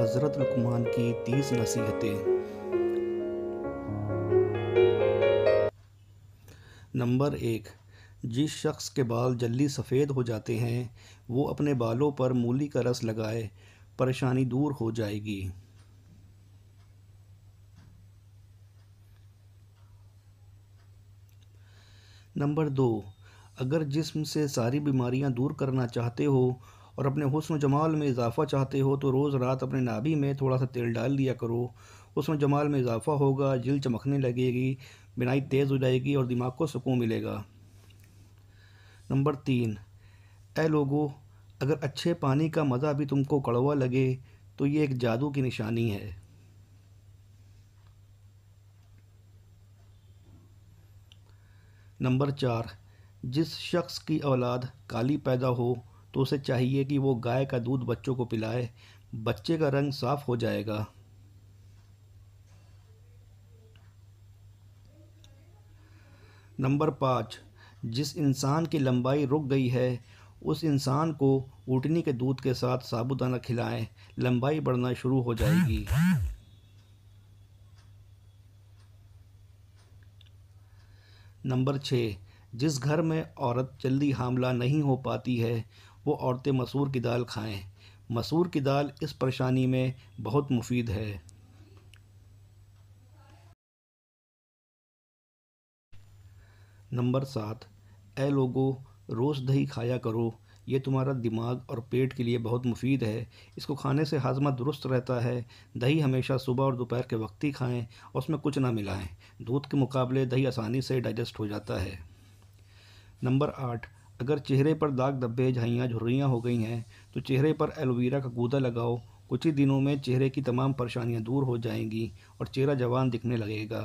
हज़रत लुकमान की तीस नसीहतें नंबर एक जिस शख्स के बाल जल्दी सफ़ेद हो जाते हैं वो अपने बालों पर मूली का रस लगाए परेशानी दूर हो जाएगी नंबर दो अगर जिस्म से सारी बीमारियां दूर करना चाहते हो और अपने हुसन जमाल में इजाफ़ा चाहते हो तो रोज़ रात अपने नाभि में थोड़ा सा तेल डाल दिया करो हुसन जमाल में इजाफ़ा होगा जिल चमकने लगेगी बिनाई तेज़ हो जाएगी और दिमाग को सुकून मिलेगा नंबर तीन ए लोगो अगर अच्छे पानी का मज़ा भी तुमको कड़वा लगे तो ये एक जादू की निशानी है नंबर चार जिस शख्स की औलाद काली पैदा हो तो उसे चाहिए कि वो गाय का दूध बच्चों को पिलाए बच्चे का रंग साफ हो जाएगा नंबर पाँच जिस इंसान की लंबाई रुक गई है उस इंसान को ऊटनी के दूध के साथ साबुदाना खिलाएं लंबाई बढ़ना शुरू हो जाएगी नंबर छः जिस घर में औरत जल्दी हामला नहीं हो पाती है वो औरतें मसूर की दाल खाएं मसूर की दाल इस परेशानी में बहुत मुफीद है नंबर सात ए लोगो रोज़ दही खाया करो ये तुम्हारा दिमाग और पेट के लिए बहुत मुफीद है इसको खाने से हाजमा दुरुस्त रहता है दही हमेशा सुबह और दोपहर के वक्त ही खाएँ और उसमें कुछ ना मिलाएं दूध के मुकाबले दही आसानी से डाइजेस्ट हो जाता है नंबर आठ अगर चेहरे पर दाग धब्बे झाइयाँ झुर्रियाँ हो गई हैं तो चेहरे पर एलोवेरा का गूदा लगाओ कुछ ही दिनों में चेहरे की तमाम परेशानियाँ दूर हो जाएंगी और चेहरा जवान दिखने लगेगा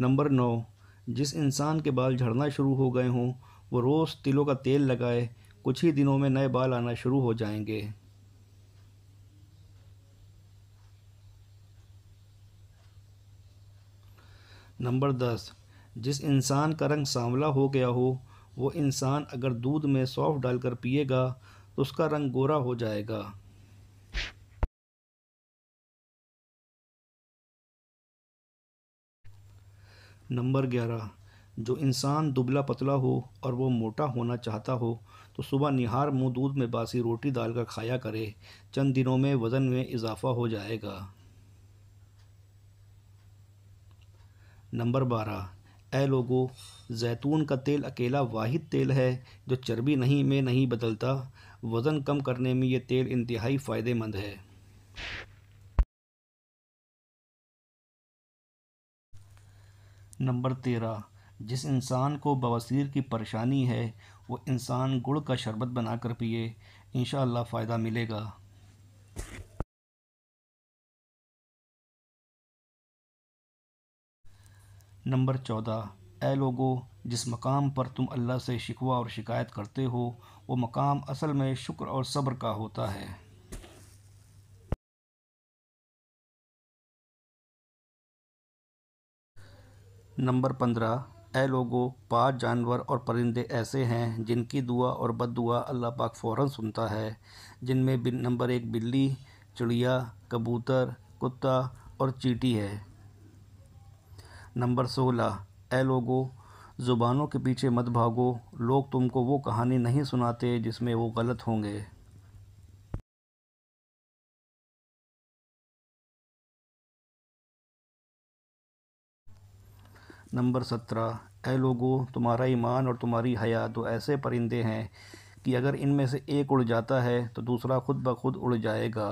नंबर नौ जिस इंसान के बाल झड़ना शुरू हो गए हों वो रोज़ तिलों का तेल लगाए कुछ ही दिनों में नए बाल आना शुरू हो जाएंगे नंबर दस जिस इंसान का रंग सांवला हो गया हो वो इंसान अगर दूध में सौंफ डालकर पिएगा तो उसका रंग गोरा हो जाएगा नंबर ग्यारह जो इंसान दुबला पतला हो और वो मोटा होना चाहता हो तो सुबह निहार मुंह दूध में बासी रोटी डालकर खाया करे चंद दिनों में वज़न में इजाफा हो जाएगा नंबर बारह ए लोगो जैतून का तेल अकेला वाहिद तेल है जो चर्बी नहीं में नहीं बदलता वज़न कम करने में ये तेल इंतहाई फ़ायदेमंद है नंबर तेरह जिस इंसान को बवासीर की परेशानी है वो इंसान गुड़ का शरबत बनाकर पिए इन फ़ायदा मिलेगा नंबर चौदह ए लोगो जिस मकाम पर तुम अल्लाह से शिकवा और शिकायत करते हो वो मकाम असल में शुक्र और सब्र का होता है नंबर पंद्रह ए लोगो पाँच जानवर और परिंदे ऐसे हैं जिनकी दुआ और बद दुआ अल्लाह पाक फ़ौर सुनता है जिनमें नंबर एक बिल्ली चिड़िया कबूतर कुत्ता और चीटी है नंबर सोलह ए लोगो ज़ुबानों के पीछे मत भागो लोग तुमको वो कहानी नहीं सुनाते जिसमें वो गलत होंगे नंबर सत्रह ए लोगो तुम्हारा ईमान और तुम्हारी हया तो ऐसे परिंदे हैं कि अगर इनमें से एक उड़ जाता है तो दूसरा खुद ब खुद उड़ जाएगा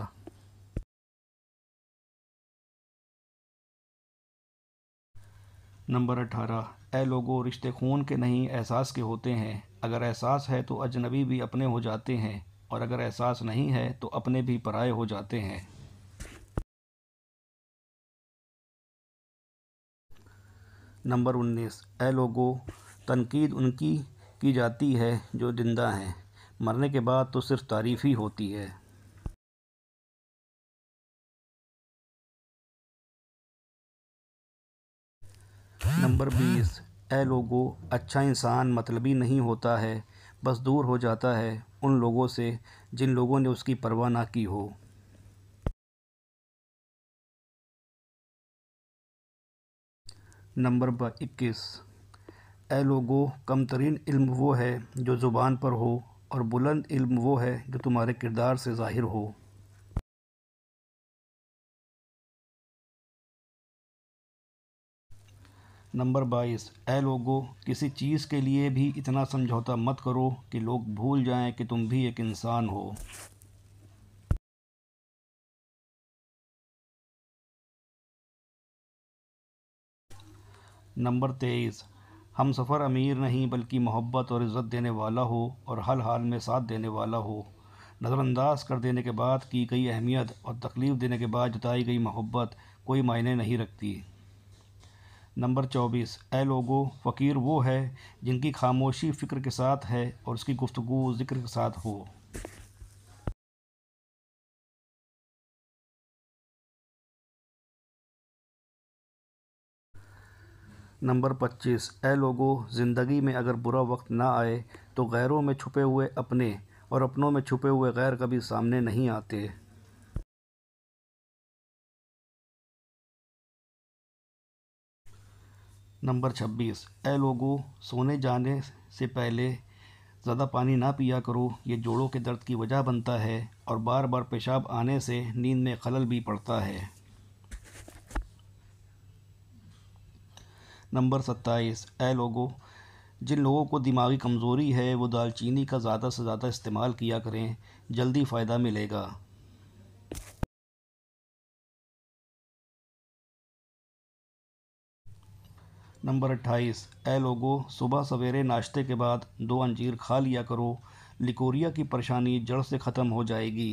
नंबर अठारह ए लोगों रिश्ते खून के नहीं एहसास के होते हैं अगर एहसास है तो अजनबी भी अपने हो जाते हैं और अगर एहसास नहीं है तो अपने भी पराए हो जाते हैं नंबर उन्नीस ए लोगों तनकीद उनकी की जाती है जो जिंदा हैं मरने के बाद तो सिर्फ तारीफ़ ही होती है नंबर बीस ए लोगो अच्छा इंसान मतलबी नहीं होता है बस दूर हो जाता है उन लोगों से जिन लोगों ने उसकी परवाह ना की हो नंबर इक्कीस ए लोगो कम तरीन इल्म वो है जो ज़ुबान पर हो और बुलंद इल्म वो है जो तुम्हारे किरदार से ज़ाहिर हो नंबर बाईस ए लोगो किसी चीज़ के लिए भी इतना समझौता मत करो कि लोग भूल जाएं कि तुम भी एक इंसान हो नंबर तेईस हम सफ़र अमीर नहीं बल्कि मोहब्बत और इज़्ज़त देने वाला हो और हर हाल में साथ देने वाला हो नज़रअंदाज कर देने के बाद की गई अहमियत और तकलीफ़ देने के बाद जताई गई मोहब्बत कोई मायने नहीं रखती नंबर चौबीस ए लोगो फ़कीर वो है जिनकी खामोशी फ़िक्र के साथ है और उसकी गुफ्तु ज़िक्र के साथ हो नंबर पच्चीस ए लोगो ज़िंदगी में अगर बुरा वक्त ना आए तो गैरों में छुपे हुए अपने और अपनों में छुपे हुए गैर कभी सामने नहीं आते नंबर छब्बीस ए लोगों सोने जाने से पहले ज़्यादा पानी ना पिया करो ये जोड़ों के दर्द की वजह बनता है और बार बार पेशाब आने से नींद में खलल भी पड़ता है नंबर सत्ताईस ए लोगों जिन लोगों को दिमागी कमज़ोरी है वो दालचीनी का ज़्यादा से ज़्यादा इस्तेमाल किया करें जल्दी फ़ायदा मिलेगा नंबर अट्ठाईस ए लोगो सुबह सवेरे नाश्ते के बाद दो अंजीर खा लिया करो लिकोरिया की परेशानी जड़ से ख़त्म हो जाएगी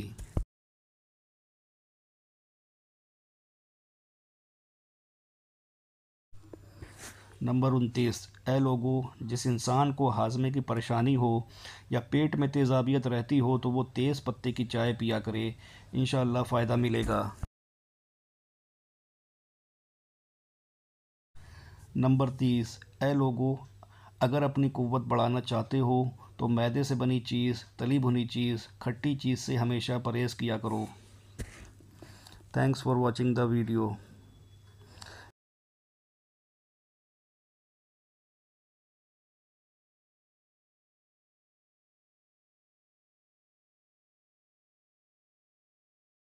नंबर उनतीस ए लोगो जिस इंसान को हाजमे की परेशानी हो या पेट में तेजाबियत रहती हो तो वो तेज़ पत्ते की चाय पिया करे इन फ़ायदा मिलेगा नंबर तीस ए लोगो अगर अपनी कुत बढ़ाना चाहते हो तो मैदे से बनी चीज़ तली भुनी चीज़ खट्टी चीज़ से हमेशा परहेज़ किया करो thanks for watching the video